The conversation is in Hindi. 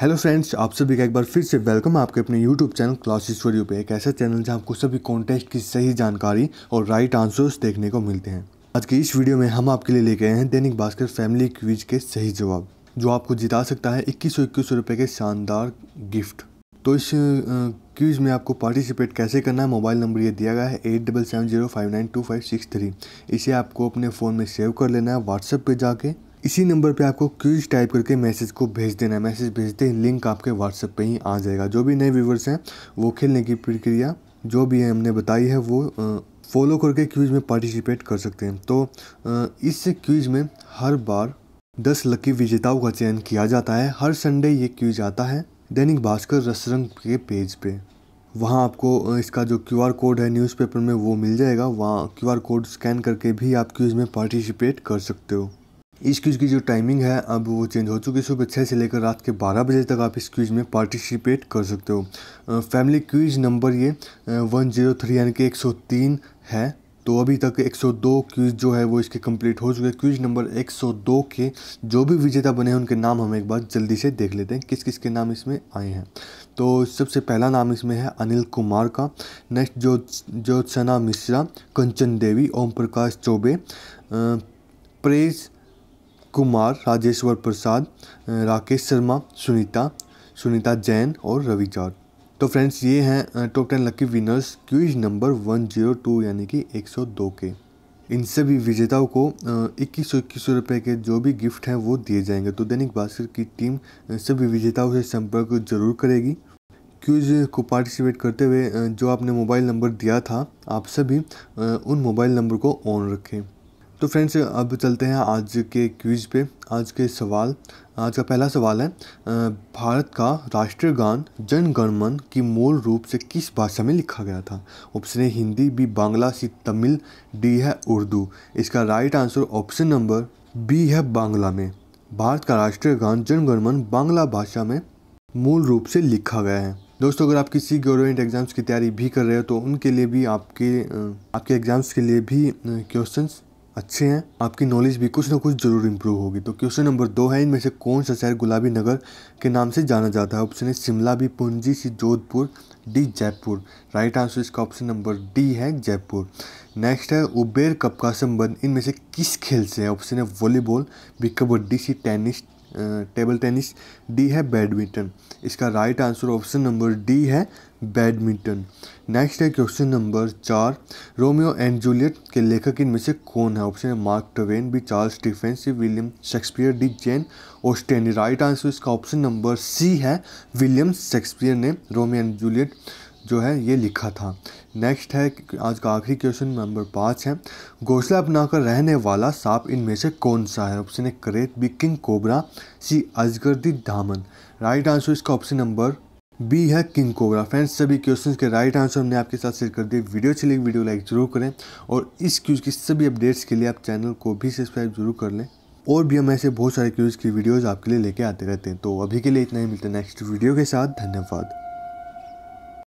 हेलो फ्रेंड्स आप सभी का एक बार फिर से वेलकम आपके अपने यूट्यूब चैनल क्लास स्टोरी पे एक ऐसा चैनल जहां आपको सभी कॉन्टेस्ट की सही जानकारी और राइट आंसर्स देखने को मिलते हैं आज की इस वीडियो में हम आपके लिए लेके आए हैं दैनिक भास्कर फैमिली क्विज के सही जवाब जो आपको जिता सकता है इक्कीस सौ इक्कीस रुपये के शानदार गिफ्ट तो इस क्यूज में आपको पार्टिसिपेट कैसे करना है मोबाइल नंबर ये दिया गया है eight double seven zero five nine two five six three इसे आपको अपने फ़ोन में सेव कर लेना है व्हाट्सएप पे जाके इसी नंबर पे आपको क्यूज टाइप करके मैसेज को भेज देना है मैसेज भेजते ही लिंक आपके व्हाट्सएप पे ही आ जाएगा जो भी नए व्यूवर्स हैं वो खेलने की प्रक्रिया जो भी है हमने बताई है वो फॉलो करके क्यूज में पार्टिसिपेट कर सकते हैं तो इस क्यूज में हर बार दस लकी विजेताओं का चयन किया जाता है हर संडे ये क्यूज आता है दैनिक भास्कर रसरंग के पेज पे वहाँ आपको इसका जो क्यूआर कोड है न्यूज़पेपर में वो मिल जाएगा वहाँ क्यूआर कोड स्कैन करके भी आप क्यूज में पार्टिसिपेट कर सकते हो इस क्यूज़ की जो टाइमिंग है अब वो चेंज हो चुकी है सुबह छः से लेकर रात के बारह बजे तक आप इस क्यूज़ में पार्टिसिपेट कर सकते हो फैमिली क्यूज़ नंबर ये वन जीरो थ्री यानी कि एक सौ तीन है तो अभी तक 102 क्यूज जो है वो इसके कंप्लीट हो चुके हैं क्यूज नंबर 102 के जो भी विजेता बने हैं उनके नाम हम एक बार जल्दी से देख लेते हैं किस किस के नाम इसमें आए हैं तो सबसे पहला नाम इसमें है अनिल कुमार का नेक्स्ट जो ज्योत्सना मिश्रा कंचन देवी ओम प्रकाश चौबे प्रेज कुमार राजेश्वर प्रसाद राकेश शर्मा सुनीता सुनीता जैन और रवि जॉर्ज तो फ्रेंड्स ये हैं top ten lucky winners quiz number one zero two यानी कि एक सौ दो के इन सभी विजेताओं को इक्कीस सौ इक्कीस सौ रुपये के जो भी गिफ्ट हैं वो दिए जाएंगे तो दैनिक भास्कर की टीम सभी विजेताओं से संपर्क जरूर करेगी क्यूज को पार्टिसिपेट करते हुए जो आपने मोबाइल नंबर दिया था आप सभी उन मोबाइल नंबर को ऑन रखें तो फ्रेंड्स अब चलते हैं आज के क्विज पे आज के सवाल आज का पहला सवाल है भारत का राष्ट्रीय गान जनगणमन की मूल रूप से किस भाषा में लिखा गया था ऑप्शन है Hindi B Bangla C Tamil D है उर्दू इसका right answer option number B है बांग्ला में भारत का राष्ट्रीय गान जनगणमन बांग्ला भाषा में मूल रूप से लिखा गया है दोस्तों अगर आप किसी गवर्नमेंट एग्ज़ाम्स की तैयारी भी कर रहे हो तो उनके लिए भी आपके आपके एग्ज़ाम्स के लिए भी क्वेश्चंस अच्छे हैं आपकी नॉलेज भी कुछ ना कुछ जरूर इम्प्रूव होगी तो क्वेश्चन नंबर दो है इनमें से कौन सा शहर गुलाबी नगर के नाम से जाना जाता है ऑप्शन है शिमला भी पूंजी C Jodhpur D Jaipur right answer इसका ऑप्शन नंबर डी है जयपुर नेक्स्ट है उबेर कप का संबंध इनमें से किस खेल से है ऑप्शन है volleyball B kabaddi C tennis table tennis D है बैडमिंटन इसका right answer option number D है बैडमिंटन नेक्स्ट है क्वेश्चन नंबर चार रोमियो एंड जूलियट के लेखक इनमें से कौन है ऑप्शन है Mark Twain B Charles Stephens C William Shakespeare D Jane Austen right answer इसका ऑप्शन नंबर सी है विलियम शेक्सपियर ने रोमियो एंड जूलियट जो है ये लिखा था नेक्स्ट है आज का आखिरी क्वेश्चन नंबर पाँच है घोसला अपनाकर रहने वाला सांप इनमें से कौन सा है ऑप्शन है करेत बी किंग कोबरा सी दी धामन राइट आंसर इसका ऑप्शन नंबर बी है किंग कोबरा फ्रेंड्स सभी क्वेश्चन के राइट आंसर हमने आपके साथ शेयर कर दिए वीडियो अच्छी लगी वीडियो लाइक जरूर करें और इस क्यूज की सभी अपडेट्स के लिए आप चैनल को भी सब्सक्राइब जरूर कर लें और भी हम ऐसे बहुत सारे क्यूज की वीडियोज़ आपके लिए लेके आते रहते हैं तो अभी के लिए इतना ही मिलता है नेक्स्ट वीडियो के साथ धन्यवाद